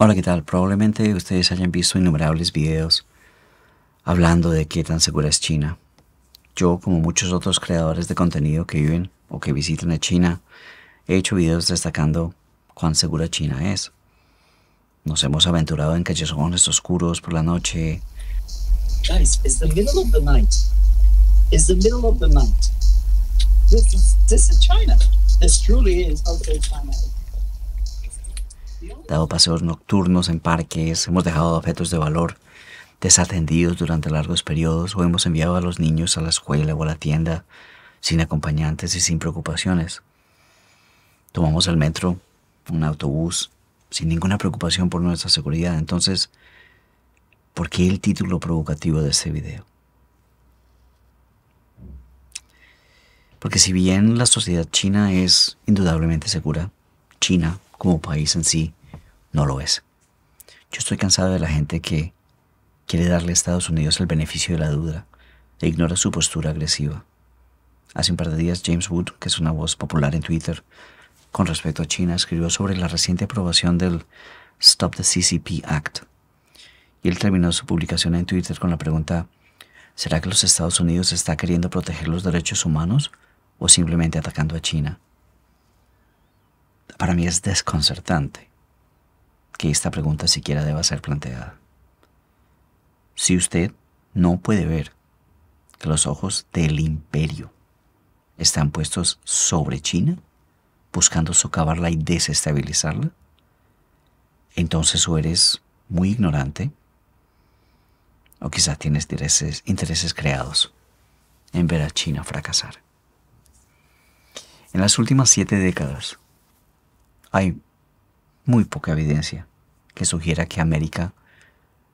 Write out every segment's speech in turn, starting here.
Hola, ¿qué tal? Probablemente ustedes hayan visto innumerables videos hablando de qué tan segura es China. Yo, como muchos otros creadores de contenido que viven o que visitan a China, he hecho videos destacando cuán segura China es. Nos hemos aventurado en callejones oscuros por la noche. Guys, it's middle of the night. It's the middle of the night. This is, China. This truly is China dado paseos nocturnos en parques, hemos dejado objetos de valor desatendidos durante largos periodos o hemos enviado a los niños a la escuela o a la tienda sin acompañantes y sin preocupaciones. Tomamos el metro, un autobús, sin ninguna preocupación por nuestra seguridad. Entonces, ¿por qué el título provocativo de este video? Porque si bien la sociedad china es indudablemente segura, China como país en sí no lo es. Yo estoy cansado de la gente que quiere darle a Estados Unidos el beneficio de la duda e ignora su postura agresiva. Hace un par de días James Wood, que es una voz popular en Twitter, con respecto a China, escribió sobre la reciente aprobación del Stop the CCP Act. Y él terminó su publicación en Twitter con la pregunta, ¿será que los Estados Unidos está queriendo proteger los derechos humanos o simplemente atacando a China? Para mí es desconcertante que esta pregunta siquiera deba ser planteada. Si usted no puede ver que los ojos del imperio están puestos sobre China, buscando socavarla y desestabilizarla, entonces o eres muy ignorante o quizás tienes intereses, intereses creados en ver a China fracasar. En las últimas siete décadas, hay muy poca evidencia que sugiera que América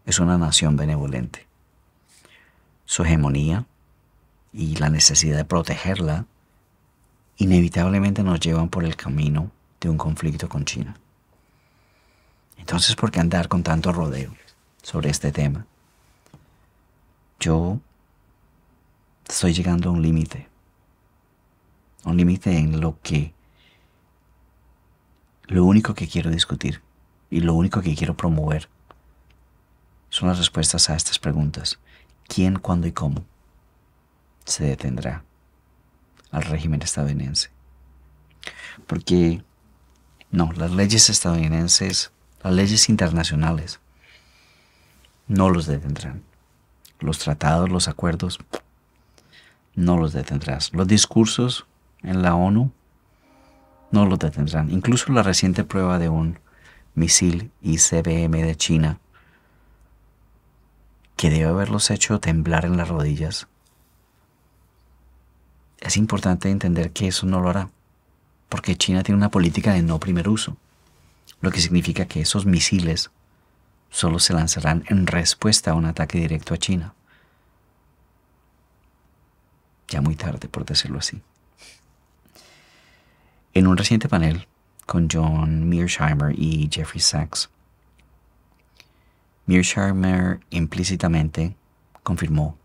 es una nación benevolente. Su hegemonía y la necesidad de protegerla inevitablemente nos llevan por el camino de un conflicto con China. Entonces, ¿por qué andar con tanto rodeo sobre este tema? Yo estoy llegando a un límite, un límite en lo que lo único que quiero discutir y lo único que quiero promover son las respuestas a estas preguntas. ¿Quién, cuándo y cómo se detendrá al régimen estadounidense? Porque no, las leyes estadounidenses, las leyes internacionales, no los detendrán. Los tratados, los acuerdos, no los detendrás. Los discursos en la ONU no lo detendrán. Incluso la reciente prueba de un misil ICBM de China, que debe haberlos hecho temblar en las rodillas, es importante entender que eso no lo hará, porque China tiene una política de no primer uso, lo que significa que esos misiles solo se lanzarán en respuesta a un ataque directo a China. Ya muy tarde, por decirlo así. En un reciente panel con John Mearsheimer y Jeffrey Sachs, Mearsheimer implícitamente confirmó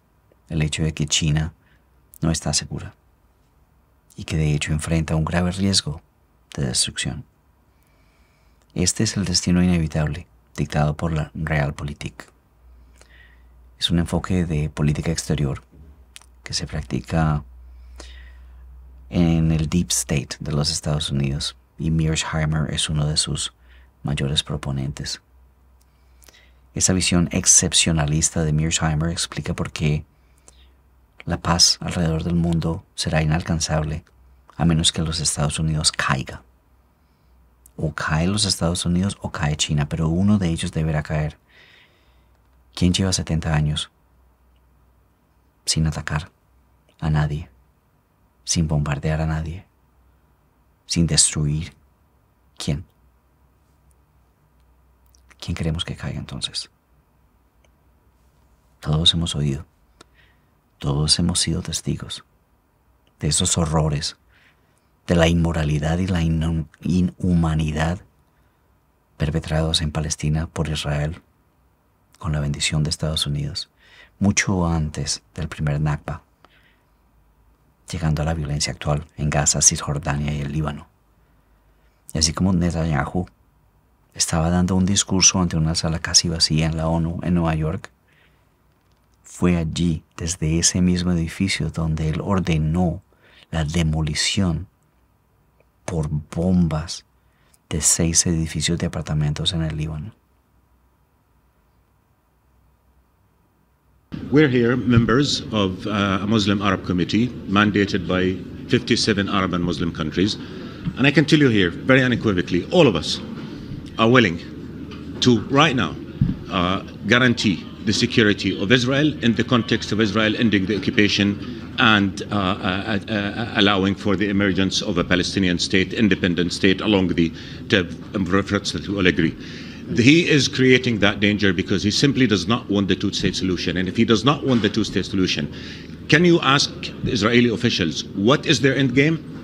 el hecho de que China no está segura y que de hecho enfrenta un grave riesgo de destrucción. Este es el destino inevitable dictado por la Realpolitik. Es un enfoque de política exterior que se practica en el Deep State de los Estados Unidos y Mearsheimer es uno de sus mayores proponentes. Esa visión excepcionalista de Mearsheimer explica por qué la paz alrededor del mundo será inalcanzable a menos que los Estados Unidos caiga. O cae los Estados Unidos o cae China, pero uno de ellos deberá caer. ¿Quién lleva 70 años sin atacar a nadie? sin bombardear a nadie, sin destruir. ¿Quién? ¿Quién queremos que caiga entonces? Todos hemos oído, todos hemos sido testigos de esos horrores, de la inmoralidad y la inhumanidad perpetrados en Palestina por Israel con la bendición de Estados Unidos, mucho antes del primer Nakba llegando a la violencia actual en Gaza, Cisjordania y el Líbano. Y así como Netanyahu estaba dando un discurso ante una sala casi vacía en la ONU en Nueva York, fue allí, desde ese mismo edificio, donde él ordenó la demolición por bombas de seis edificios de apartamentos en el Líbano. We're here, members of uh, a Muslim Arab committee mandated by 57 Arab and Muslim countries. And I can tell you here, very unequivocally, all of us are willing to, right now, uh, guarantee the security of Israel in the context of Israel ending the occupation and uh, uh, uh, uh allowing for the emergence of a Palestinian state, independent state, along the reference that we all agree he is creating that danger because he simply does not want the two state solution. And if he does not want the two state solution, can you ask Israeli officials what is their end game?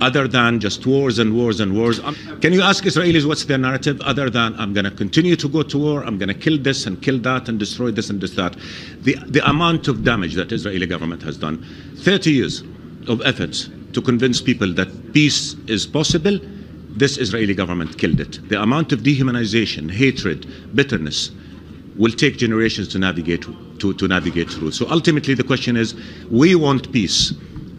Other than just wars and wars and wars. Um, can you ask Israelis what's their narrative other than I'm going to continue to go to war, I'm going to kill this and kill that and destroy this and destroy that? The, the amount of damage that Israeli government has done, 30 years of efforts to convince people that peace is possible, this Israeli government killed it. The amount of dehumanization, hatred, bitterness will take generations to navigate to, to navigate through. So ultimately the question is we want peace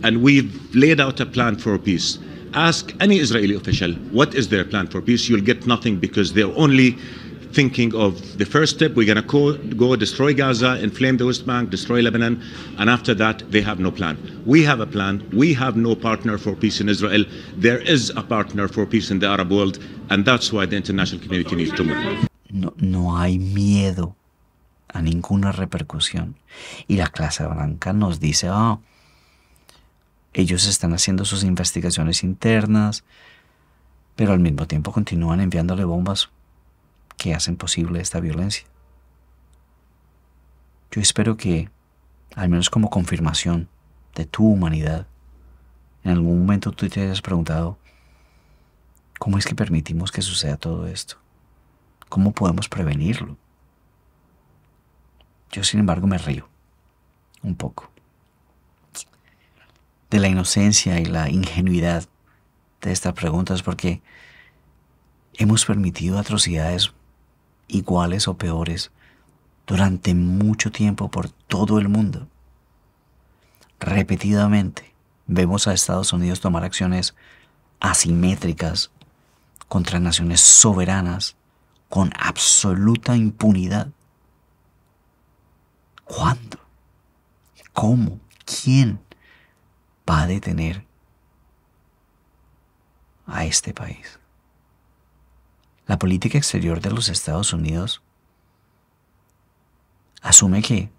and we've laid out a plan for peace. Ask any Israeli official what is their plan for peace. You'll get nothing because they're only thinking of the first step, we're going to go destroy Gaza, inflame the West Bank, destroy Lebanon, and after that, they have no plan. We have a plan. We have no partner for peace in Israel. There is a partner for peace in the Arab world, and that's why the international community needs to move. No, no hay miedo a ninguna repercusión. Y la clase blanca nos dice, oh, ellos están haciendo sus investigaciones internas, pero al mismo tiempo continúan enviándole bombas que hacen posible esta violencia. Yo espero que, al menos como confirmación de tu humanidad, en algún momento tú te hayas preguntado, ¿cómo es que permitimos que suceda todo esto? ¿Cómo podemos prevenirlo? Yo, sin embargo, me río un poco de la inocencia y la ingenuidad de estas preguntas porque hemos permitido atrocidades iguales o peores durante mucho tiempo por todo el mundo. Repetidamente vemos a Estados Unidos tomar acciones asimétricas contra naciones soberanas con absoluta impunidad. ¿Cuándo? ¿Cómo? ¿Quién va a detener a este país? la política exterior de los Estados Unidos asume que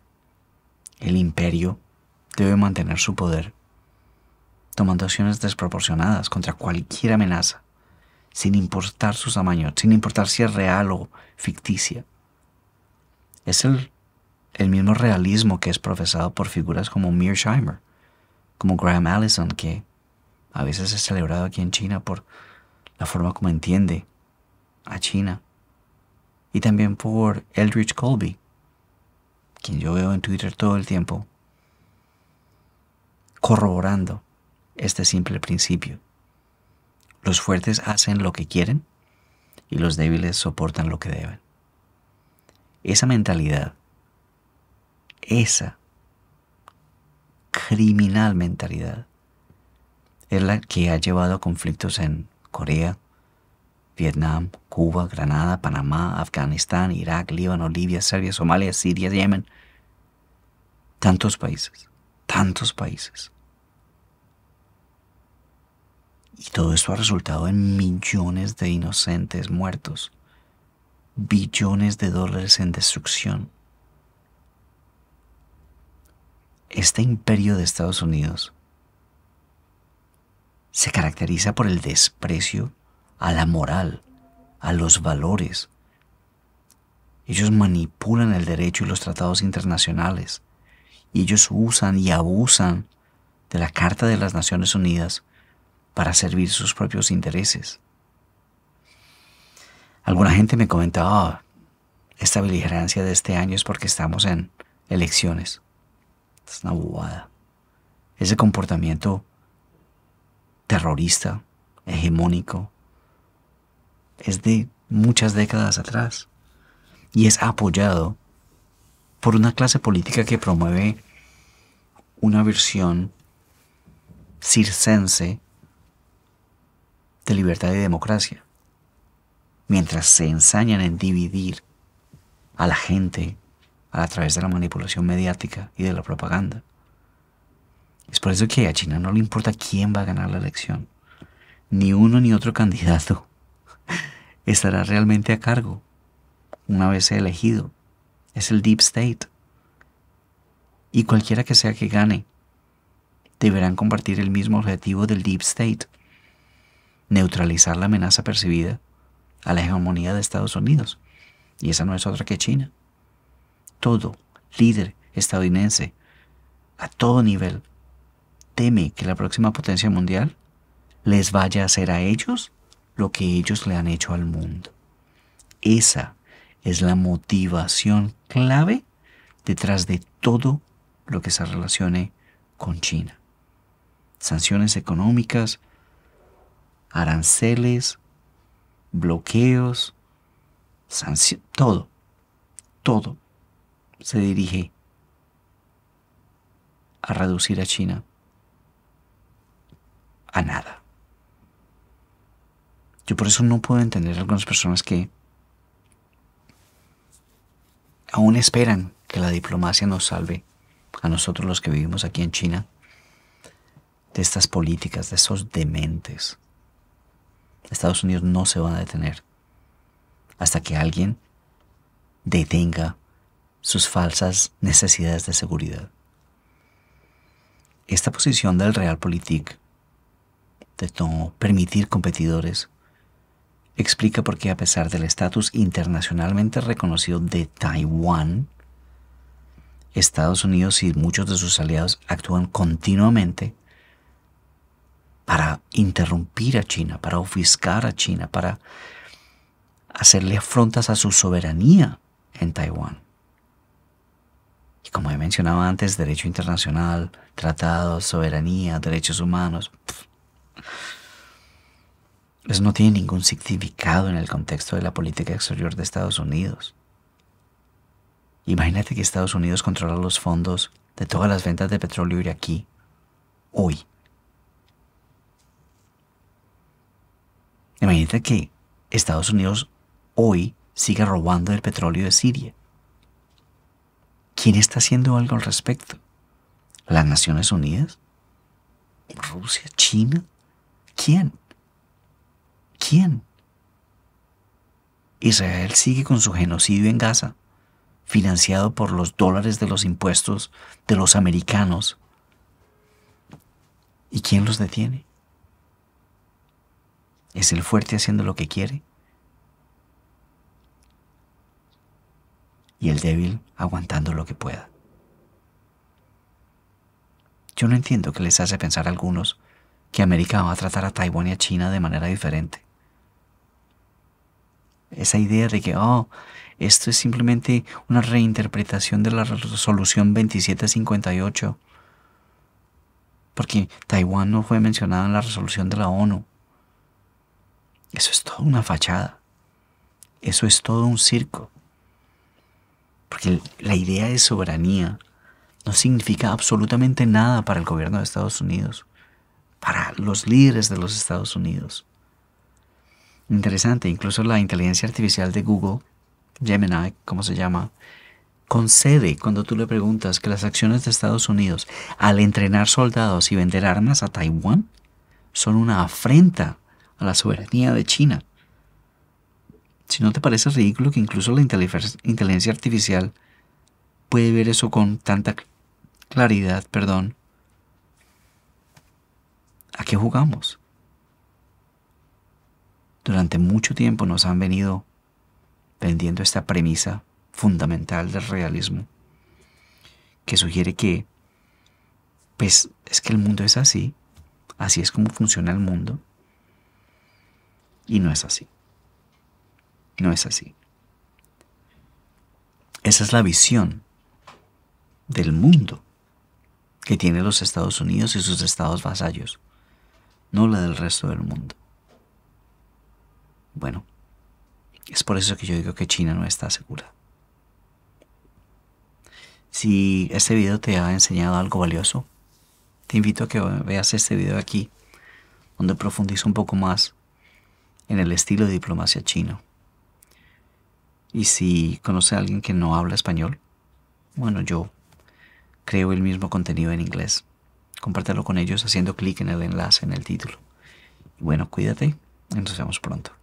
el imperio debe mantener su poder, tomando acciones desproporcionadas contra cualquier amenaza, sin importar su tamaño, sin importar si es real o ficticia. Es el, mismo realismo que es profesado por figuras como Mearsheimer, como Graham Allison, que a veces es celebrado aquí en China por la forma como entiende a China. Y también por Eldridge Colby, quien yo veo en Twitter todo el tiempo, corroborando este simple principio. Los fuertes hacen lo que quieren y los débiles soportan lo que deben. Esa mentalidad, esa criminal mentalidad, es la que ha llevado a conflictos en Corea, Vietnam, Cuba, Granada, Panamá, Afganistán, Irak, Líbano, Libia, Serbia, Somalia, Siria, Yemen. Tantos países, tantos países. Y todo esto ha resultado en millones de inocentes muertos, billones de dólares en destrucción. Este imperio de Estados Unidos se caracteriza por el desprecio a la moral, a los valores. Ellos manipulan el derecho y los tratados internacionales. Y ellos usan y abusan de la Carta de las Naciones Unidas para servir sus propios intereses. Alguna gente me comentaba, ah, esta beligerancia de este año es porque estamos en elecciones. Es una bobada. Ese comportamiento terrorista, hegemónico, es de muchas décadas atrás y es apoyado por una clase política que promueve una versión circense de libertad y democracia, mientras se ensañan en dividir a la gente a través de la manipulación mediática y de la propaganda. Es por eso que a China no le importa quién va a ganar la elección, ni uno ni otro candidato estará realmente a cargo una vez elegido. Es el deep state. Y cualquiera que sea que gane, deberán compartir el mismo objetivo del deep state, neutralizar la amenaza percibida a la hegemonía de Estados Unidos. Y esa no es otra que China. Todo líder estadounidense, a todo nivel, teme que la próxima potencia mundial les vaya a hacer a ellos lo que ellos le han hecho al mundo. Esa es la motivación clave detrás de todo lo que se relacione con China. Sanciones económicas, aranceles, bloqueos, todo, todo se dirige a reducir a China a nada. Yo por eso no puedo entender a algunas personas que aún esperan que la diplomacia nos salve a nosotros los que vivimos aquí en China de estas políticas, de esos dementes. Estados Unidos no se van a detener hasta que alguien detenga sus falsas necesidades de seguridad. Esta posición del Realpolitik, de no permitir competidores, explica por qué a pesar del estatus internacionalmente reconocido de Taiwán, Estados Unidos y muchos de sus aliados actúan continuamente para interrumpir a China, para ofiscar a China, para hacerle afrontas a su soberanía en Taiwán. Y como he mencionado antes, derecho internacional, tratados, soberanía, derechos humanos. Eso no tiene ningún significado en el contexto de la política exterior de Estados Unidos. Imagínate que Estados Unidos controla los fondos de todas las ventas de petróleo iraquí hoy. Imagínate que Estados Unidos hoy sigue robando el petróleo de Siria. ¿Quién está haciendo algo al respecto? ¿Las Naciones Unidas? ¿Rusia? ¿China? ¿Quién? ¿Quién? Israel sigue con su genocidio en Gaza, financiado por los dólares de los impuestos de los americanos. ¿Y quién los detiene? ¿Es el fuerte haciendo lo que quiere? y el débil aguantando lo que pueda. Yo no entiendo qué les hace pensar a algunos que América va a tratar a Taiwán y a China de manera diferente esa idea de que, oh, esto es simplemente una reinterpretación de la resolución 2758, porque Taiwán no fue mencionada en la resolución de la ONU. Eso es toda una fachada. Eso es todo un circo. Porque la idea de soberanía no significa absolutamente nada para el gobierno de Estados Unidos, para los líderes de los Estados Unidos. Interesante, incluso la inteligencia artificial de Google, Gemini, como se llama, concede cuando tú le preguntas que las acciones de Estados Unidos al entrenar soldados y vender armas a Taiwán son una afrenta a la soberanía de China. Si no te parece ridículo que incluso la inteligencia artificial puede ver eso con tanta claridad, perdón, ¿a qué jugamos? durante mucho tiempo nos han venido vendiendo esta premisa fundamental del realismo que sugiere que, pues es que el mundo es así, así es como funciona el mundo, y no es así, no es así. Esa es la visión del mundo que tienen los Estados Unidos y sus estados vasallos, no la del resto del mundo. Bueno, es por eso que yo digo que China no está segura. Si este video te ha enseñado algo valioso, te invito a que veas este video aquí, donde profundizo un poco más en el estilo de diplomacia chino. Y si conoce a alguien que no habla español, bueno, yo creo el mismo contenido en inglés. Compártelo con ellos haciendo clic en el enlace en el título. Y bueno, cuídate y nos vemos pronto.